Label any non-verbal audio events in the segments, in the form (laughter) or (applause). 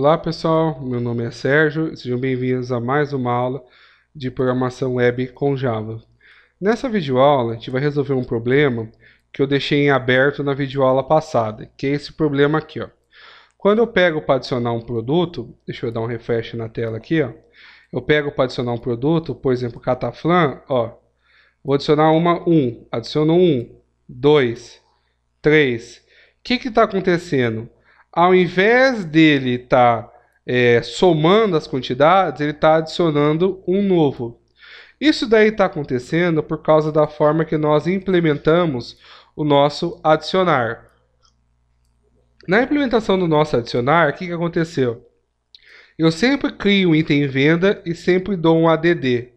Olá pessoal, meu nome é Sérgio, sejam bem-vindos a mais uma aula de programação web com Java. Nessa videoaula a gente vai resolver um problema que eu deixei em aberto na videoaula passada, que é esse problema aqui. Ó. Quando eu pego para adicionar um produto, deixa eu dar um refresh na tela aqui, ó. eu pego para adicionar um produto, por exemplo, cataflan, ó, vou adicionar uma 1, um, adiciono 1, 2, 3. O que está acontecendo? ao invés dele estar tá, é, somando as quantidades, ele está adicionando um novo. Isso daí está acontecendo por causa da forma que nós implementamos o nosso adicionar. Na implementação do nosso adicionar, o que, que aconteceu? Eu sempre crio um item venda e sempre dou um ADD.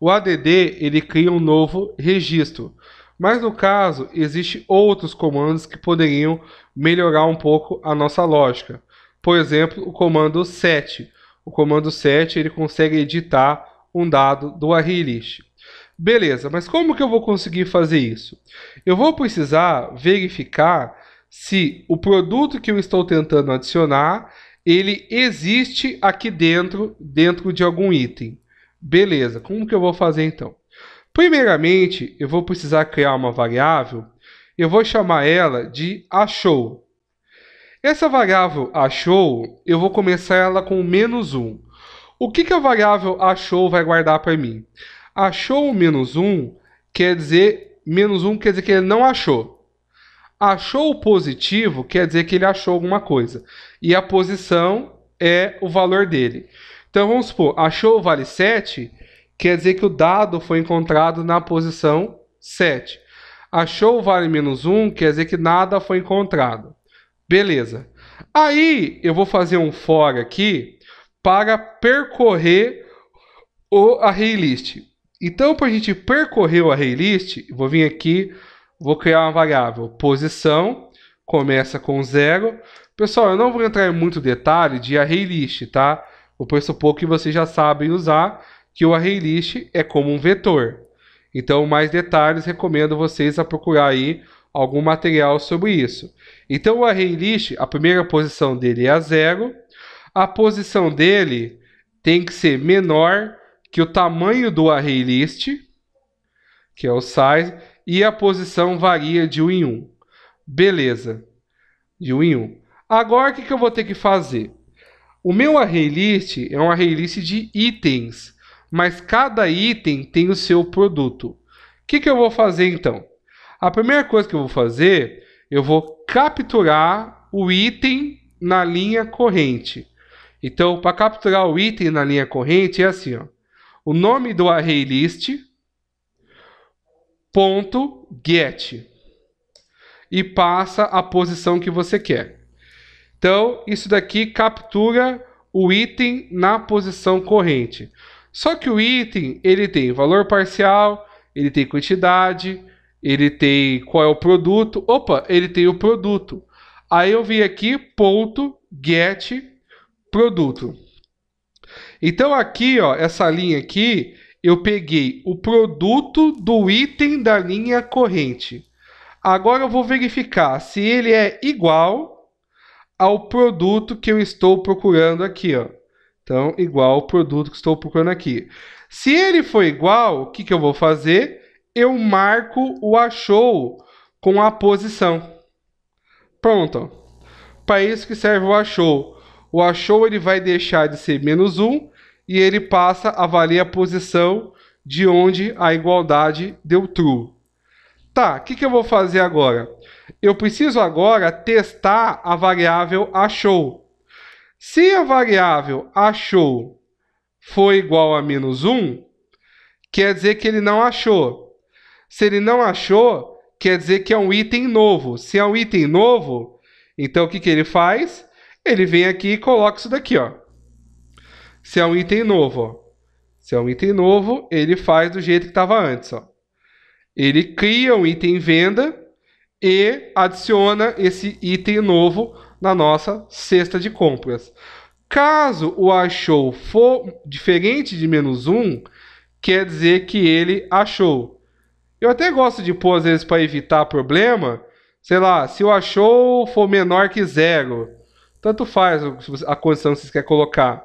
O ADD ele cria um novo registro. Mas no caso, existem outros comandos que poderiam melhorar um pouco a nossa lógica. Por exemplo, o comando set. O comando set ele consegue editar um dado do ArrayList. Beleza, mas como que eu vou conseguir fazer isso? Eu vou precisar verificar se o produto que eu estou tentando adicionar, ele existe aqui dentro, dentro de algum item. Beleza, como que eu vou fazer então? Primeiramente, eu vou precisar criar uma variável. Eu vou chamar ela de achou. Essa variável achou, eu vou começar ela com menos 1. O que, que a variável achou vai guardar para mim? Achou menos 1 quer dizer menos 1 quer dizer que ele não achou. Achou positivo quer dizer que ele achou alguma coisa. E a posição é o valor dele. Então vamos supor, achou vale 7 quer dizer que o dado foi encontrado na posição 7. Achou o vale menos 1, quer dizer que nada foi encontrado. Beleza. Aí eu vou fazer um for aqui para percorrer o array list. Então, para a gente percorrer o array list, vou vir aqui, vou criar uma variável posição, começa com zero. Pessoal, eu não vou entrar em muito detalhe de array list, tá? Eu pressupor que vocês já sabem usar, que o ArrayList é como um vetor. Então, mais detalhes, recomendo vocês a procurar aí algum material sobre isso. Então, o ArrayList, a primeira posição dele é a zero. A posição dele tem que ser menor que o tamanho do ArrayList, que é o size, e a posição varia de 1 em 1. Beleza, de 1 em 1. Agora, o que, que eu vou ter que fazer? O meu ArrayList é um ArrayList de itens mas cada item tem o seu produto. O que, que eu vou fazer então? A primeira coisa que eu vou fazer, eu vou capturar o item na linha corrente. Então, para capturar o item na linha corrente, é assim: ó, o nome do array list ponto get e passa a posição que você quer. Então, isso daqui captura o item na posição corrente. Só que o item, ele tem valor parcial, ele tem quantidade, ele tem qual é o produto. Opa, ele tem o produto. Aí eu vim aqui, ponto, get, produto. Então aqui, ó, essa linha aqui, eu peguei o produto do item da linha corrente. Agora eu vou verificar se ele é igual ao produto que eu estou procurando aqui, ó. Então, igual o produto que estou procurando aqui. Se ele for igual, o que, que eu vou fazer? Eu marco o achou com a posição. Pronto. Para isso que serve o achou. O achou ele vai deixar de ser menos 1 e ele passa a valer a posição de onde a igualdade deu true. Tá, o que, que eu vou fazer agora? Eu preciso agora testar a variável achou. Se a variável achou foi igual a menos 1, quer dizer que ele não achou. Se ele não achou, quer dizer que é um item novo. Se é um item novo, então o que, que ele faz? Ele vem aqui e coloca isso daqui, ó. Se é um item novo, ó. Se é um item novo, ele faz do jeito que estava antes, ó. Ele cria um item venda e adiciona esse item novo na nossa cesta de compras. Caso o achou for diferente de menos um, quer dizer que ele achou. Eu até gosto de pôr, às vezes, para evitar problema, sei lá, se o achou for menor que zero, tanto faz a condição que vocês querem colocar.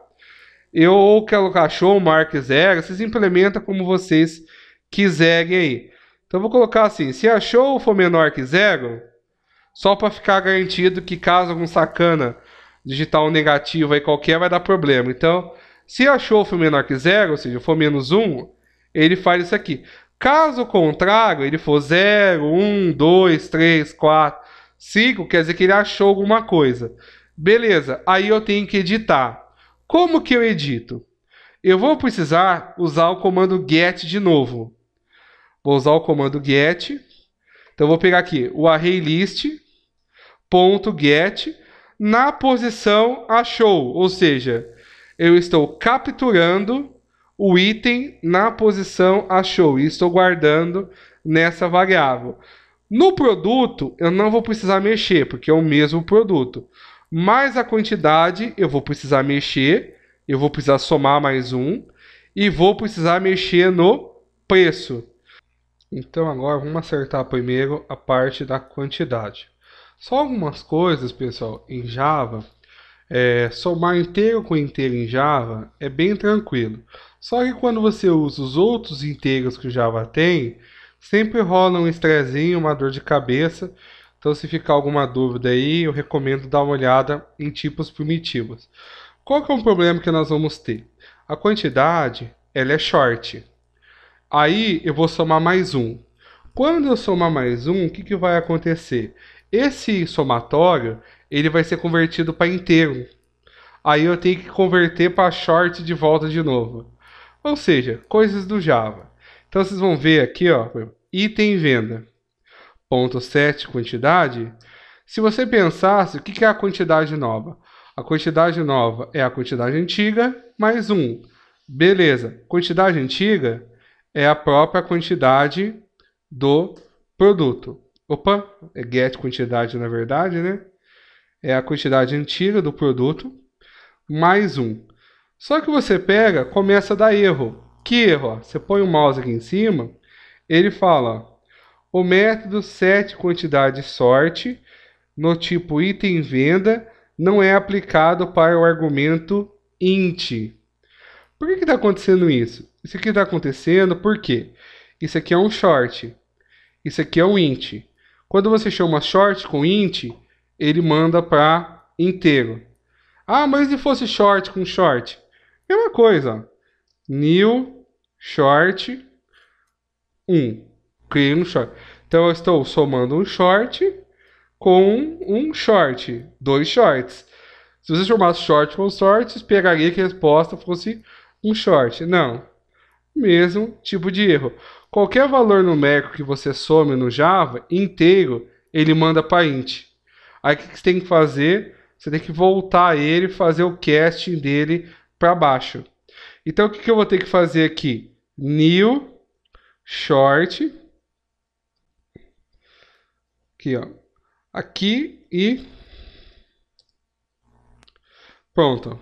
Eu ou quero achou, marque zero, vocês implementam como vocês quiserem aí. Então, vou colocar assim, se achou for menor que zero, só para ficar garantido que caso algum sacana digitar um negativo aí qualquer vai dar problema. Então, se achou o filme menor que zero, ou seja, for menos um, ele faz isso aqui. Caso contrário, ele for 0, 1, 2, 3, 4, 5, quer dizer que ele achou alguma coisa. Beleza, aí eu tenho que editar. Como que eu edito? Eu vou precisar usar o comando get de novo. Vou usar o comando get. Então vou pegar aqui o array list get na posição achou, ou seja, eu estou capturando o item na posição achou e estou guardando nessa variável. No produto, eu não vou precisar mexer, porque é o mesmo produto. Mais a quantidade, eu vou precisar mexer, eu vou precisar somar mais um, e vou precisar mexer no preço. Então agora vamos acertar primeiro a parte da quantidade. Só algumas coisas, pessoal, em Java. É, somar inteiro com inteiro em Java é bem tranquilo. Só que quando você usa os outros inteiros que o Java tem, sempre rola um estrezinho, uma dor de cabeça. Então, se ficar alguma dúvida aí, eu recomendo dar uma olhada em tipos primitivos. Qual que é um problema que nós vamos ter? A quantidade, ela é short. Aí, eu vou somar mais um. Quando eu somar mais um, o que, que vai acontecer? Esse somatório ele vai ser convertido para inteiro. Aí eu tenho que converter para short de volta de novo. Ou seja, coisas do Java. Então vocês vão ver aqui, ó, item venda. Ponto 7, quantidade. Se você pensasse, o que é a quantidade nova? A quantidade nova é a quantidade antiga mais um. Beleza. Quantidade antiga é a própria quantidade do produto. Opa, é get quantidade na verdade, né? É a quantidade antiga do produto mais um. Só que você pega, começa a dar erro. Que erro? Você põe o mouse aqui em cima, ele fala o método set quantidade sorte no tipo item venda não é aplicado para o argumento int. Por que está acontecendo isso? Isso aqui está acontecendo porque isso aqui é um short, isso aqui é um int. Quando você chama short com int, ele manda para inteiro. Ah, mas se fosse short com short? Mesma coisa. New short 1. Criei um short. Então eu estou somando um short com um short, dois shorts. Se você chamasse short com short, esperaria que a resposta fosse um short. Não. Mesmo tipo de erro. Qualquer valor numérico que você some no Java inteiro, ele manda para int. Aí o que você tem que fazer? Você tem que voltar ele e fazer o casting dele para baixo. Então o que, que eu vou ter que fazer aqui? New short aqui ó aqui e pronto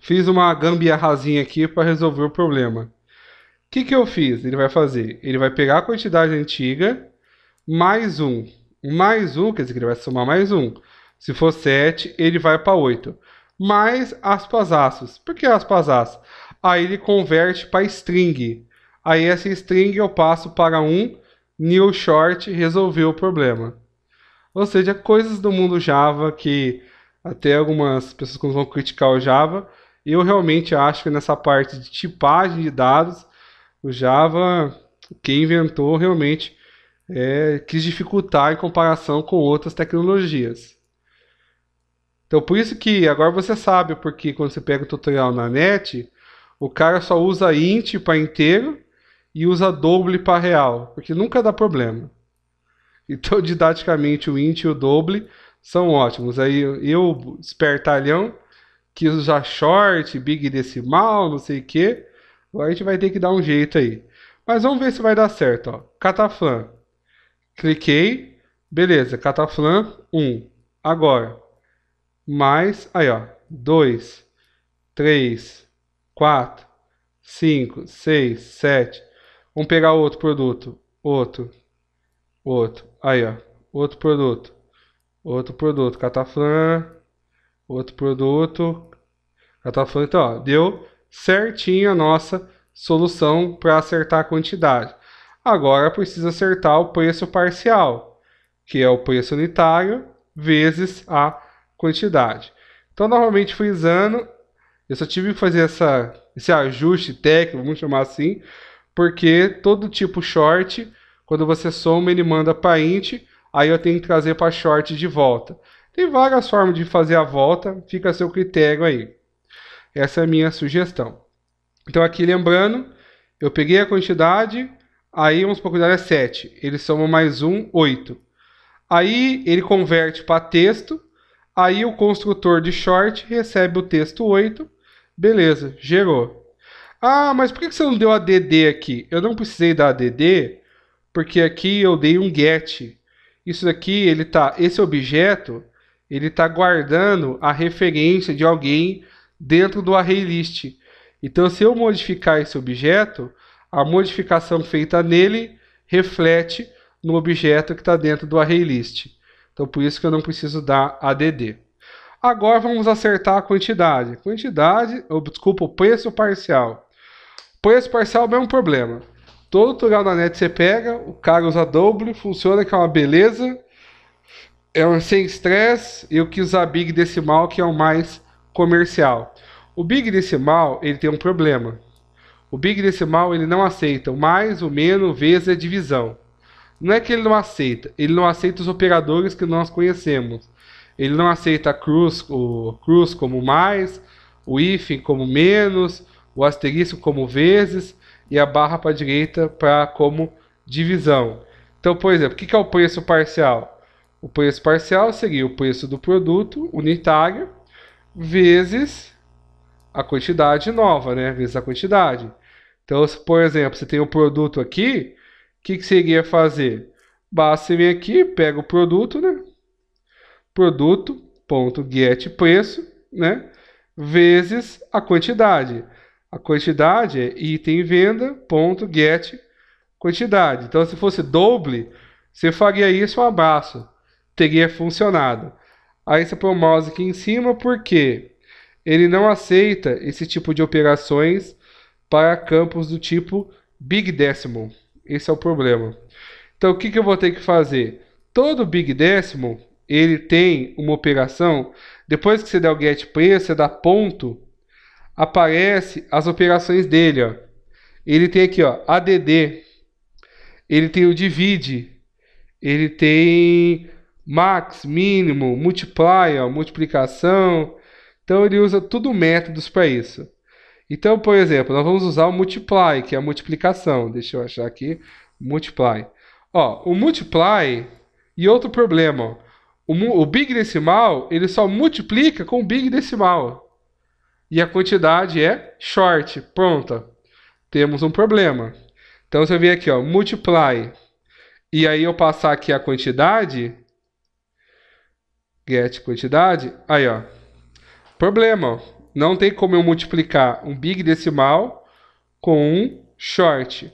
fiz uma gambiarrazinha aqui para resolver o problema que, que eu fiz? Ele vai fazer? Ele vai pegar a quantidade antiga, mais um, mais um, quer dizer que ele vai somar mais um. Se for 7, ele vai para 8. Mais aspas aços. Por que aspas aços? Aí ele converte para string. Aí essa string eu passo para um new short resolveu o problema. Ou seja, coisas do mundo Java que até algumas pessoas vão criticar o Java. Eu realmente acho que nessa parte de tipagem de dados o Java, quem inventou realmente é, quis dificultar em comparação com outras tecnologias. Então, por isso que agora você sabe, porque quando você pega o tutorial na net, o cara só usa int para inteiro e usa double para real, porque nunca dá problema. (laughs) Então, didaticamente, o int e o double são ótimos. Aí eu, espertalhão, quis usar short, big decimal, não sei o que a gente vai ter que dar um jeito aí. Mas vamos ver se vai dar certo. Ó. Cataflan. Cliquei. Beleza, Cataflan 1. Um. Agora. Mais. Aí, ó. 2, 3, 4, 5, 6, 7. Vamos pegar outro produto. Outro. Outro. Aí, ó. Outro produto. Outro produto. Cataflan. Outro produto. Cataflan. Então, ó. Deu certinho a nossa solução para acertar a quantidade. Agora precisa acertar o preço parcial, que é o preço unitário vezes a quantidade. Então, normalmente frisando, eu só tive que fazer essa, esse ajuste técnico, vamos chamar assim, porque todo tipo short, quando você soma, ele manda para int, aí eu tenho que trazer para short de volta. Tem várias formas de fazer a volta, fica a seu critério aí. Essa é a minha sugestão. Então aqui lembrando, eu peguei a quantidade, aí vamos procurar é 7. Ele soma mais 1, 8. Aí ele converte para texto, aí o construtor de short recebe o texto 8. Beleza, gerou. Ah, mas por que você não deu ADD aqui? Eu não precisei dar ADD, porque aqui eu dei um get. Isso aqui, ele tá, esse objeto, ele está guardando a referência de alguém dentro do array list. Então, se eu modificar esse objeto, a modificação feita nele reflete no objeto que está dentro do array list. Então, por isso que eu não preciso dar add. Agora vamos acertar a quantidade. Quantidade, ou desculpa, o preço parcial. Preço parcial é o mesmo problema. Todo tutorial na net você pega, o cara usa doble, funciona que é uma beleza. É um sem estresse. Eu quis usar big decimal, que é o mais comercial. O big decimal ele tem um problema. O big decimal ele não aceita o mais, o menos, vezes a divisão. Não é que ele não aceita, ele não aceita os operadores que nós conhecemos. Ele não aceita a cruz, o cruz como mais, o if como menos, o asterisco como vezes e a barra para a direita para como divisão. Então, por exemplo, o que é o preço parcial? O preço parcial seria o preço do produto unitário vezes a quantidade nova, né? Vezes a quantidade. Então, se, por exemplo, você tem um produto aqui, o que, que você iria fazer? Basta vir aqui, pega o produto, né? Produto.getPreço, né? Vezes a quantidade. A quantidade é item venda.get quantidade. Então, se fosse double, você faria isso, um abraço. Teria funcionado. Aí você põe o mouse aqui em cima porque ele não aceita esse tipo de operações para campos do tipo Big Decimal. Esse é o problema. Então o que, que eu vou ter que fazer? Todo Big Decimal ele tem uma operação. Depois que você der o get preço, você dá ponto, aparece as operações dele. Ó. Ele tem aqui ó, add, ele tem o divide, ele tem max, mínimo, multiply, multiplicação. Então ele usa tudo métodos para isso. Então, por exemplo, nós vamos usar o multiply, que é a multiplicação. Deixa eu achar aqui, multiply. Ó, o multiply e outro problema, ó, o, o big decimal, ele só multiplica com o big decimal. E a quantidade é short, pronta. Temos um problema. Então, se eu vir aqui, ó, multiply, e aí eu passar aqui a quantidade, get quantidade, aí ó, problema, não tem como eu multiplicar um big decimal com um short.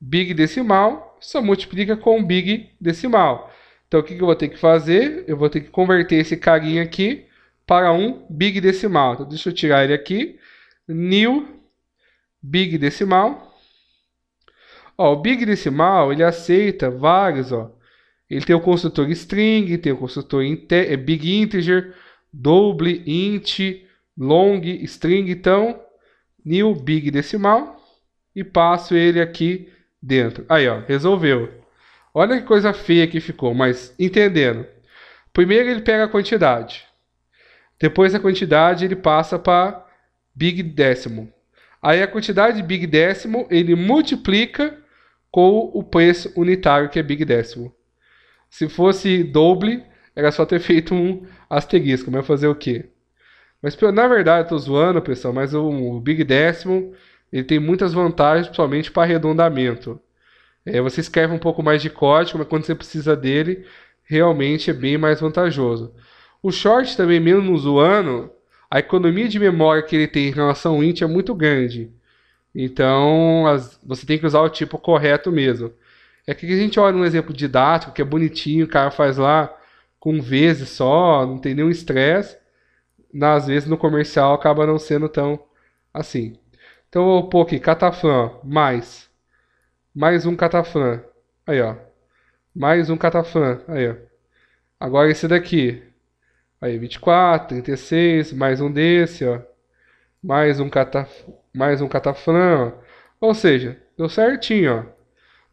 Big decimal só multiplica com um big decimal. Então o que, que eu vou ter que fazer? Eu vou ter que converter esse carinha aqui para um big decimal. Então deixa eu tirar ele aqui, new big decimal. Ó, o big decimal ele aceita vários, ó, ele tem o construtor string, tem o construtor inte eh, big integer, double int, long string, então new big decimal e passo ele aqui dentro. Aí, ó, resolveu. Olha que coisa feia que ficou, mas entendendo. Primeiro ele pega a quantidade. Depois a quantidade ele passa para big décimo. Aí a quantidade de big décimo ele multiplica com o preço unitário que é big décimo. Se fosse doble, era só ter (laughs) feito um asterisco, mas fazer o quê? Mas na verdade, eu tô zoando, pessoal, mas o, Big décimo ele tem muitas vantagens, principalmente para arredondamento. É, você escreve um pouco mais de código, mas quando você precisa dele, realmente é bem mais vantajoso. O short também, mesmo zoando, a economia de memória que ele tem em relação ao int é muito grande. Então, as, você tem que usar o tipo correto mesmo. É que a gente olha um exemplo didático, que é bonitinho, o cara faz lá com vezes só, não tem nenhum estresse. Às vezes no comercial acaba não sendo tão assim. Então eu vou pôr aqui, catafã, mais. Mais um catafã. Aí, ó. Mais um catafã. Aí, ó. Agora esse daqui. Aí, 24, 36, mais um desse, ó. Mais um, cata mais um catafã, ó. Ou seja, deu certinho, ó.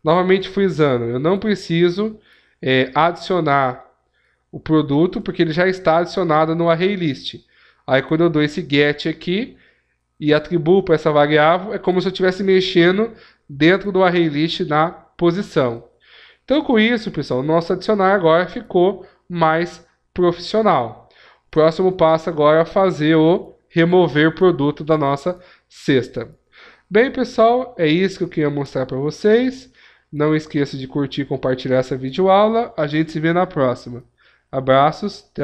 Novamente frisando, eu não preciso é, adicionar o produto porque ele já está adicionado no array list. Aí quando eu dou esse get aqui e atribuo para essa variável, é como se eu estivesse mexendo dentro do array list na posição. Então com isso, pessoal, o nosso adicionar agora ficou mais profissional. O próximo passo agora é fazer o remover produto da nossa cesta. Bem, pessoal, é isso que eu queria mostrar para vocês. Não esqueça de curtir e compartilhar essa videoaula. A gente se vê na próxima. Abraços.